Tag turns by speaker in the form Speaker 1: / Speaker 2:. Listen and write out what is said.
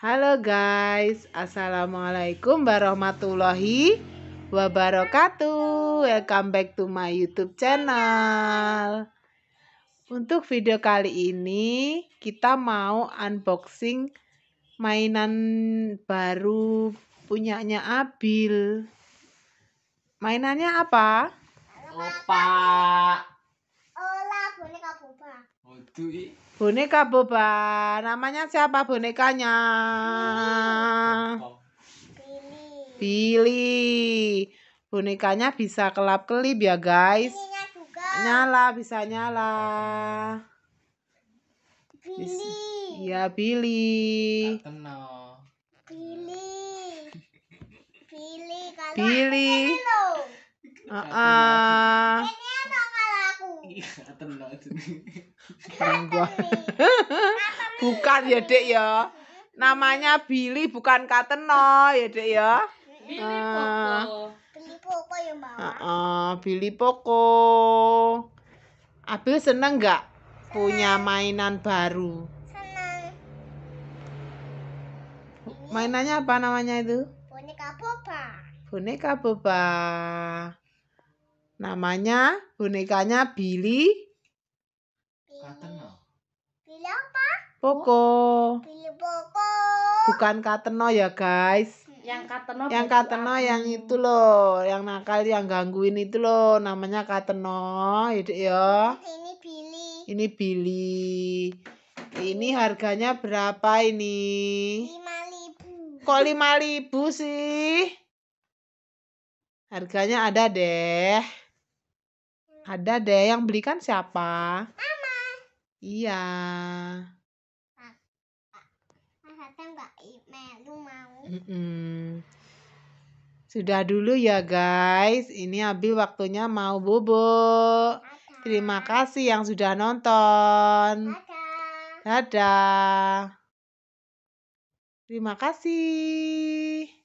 Speaker 1: Halo guys, Assalamualaikum warahmatullahi wabarakatuh Welcome back to my youtube channel Untuk video kali ini kita mau unboxing mainan baru punyanya Abil Mainannya apa? Opa Boneka Boba. Namanya siapa bonekanya? Pili. Pili. Bonekanya bisa kelap-kelip ya, guys. Nyala, bisa nyala. Pili. Ya Pili. Pili. Pili. Pili. Pili gua. bukan ya dek ya namanya Billy bukan Kateno ya dek ya Billy uh, ah. Poko Billy Poko ya mama uh, uh, Billy Poko Abil seneng nggak punya mainan baru seneng mainannya apa namanya itu boneka boba boneka boba namanya bonekanya Billy Kateno. Pilih apa? Poco. Pilih Poco. Bukan Kateno ya, guys. Yang Kateno. Yang Kateno yang itu loh, yang nakal yang gangguin itu loh, namanya Kateno, itu ya, ya. Ini Billy. Ini Billy. Ini harganya berapa ini? ribu. Kok ribu sih? Harganya ada deh. Ada deh yang belikan siapa? Mama. Iya. Nah, sudah dulu ya guys. Ini abil waktunya mau bobo. Terima kasih yang sudah nonton. Dadah. Dadah. Terima kasih.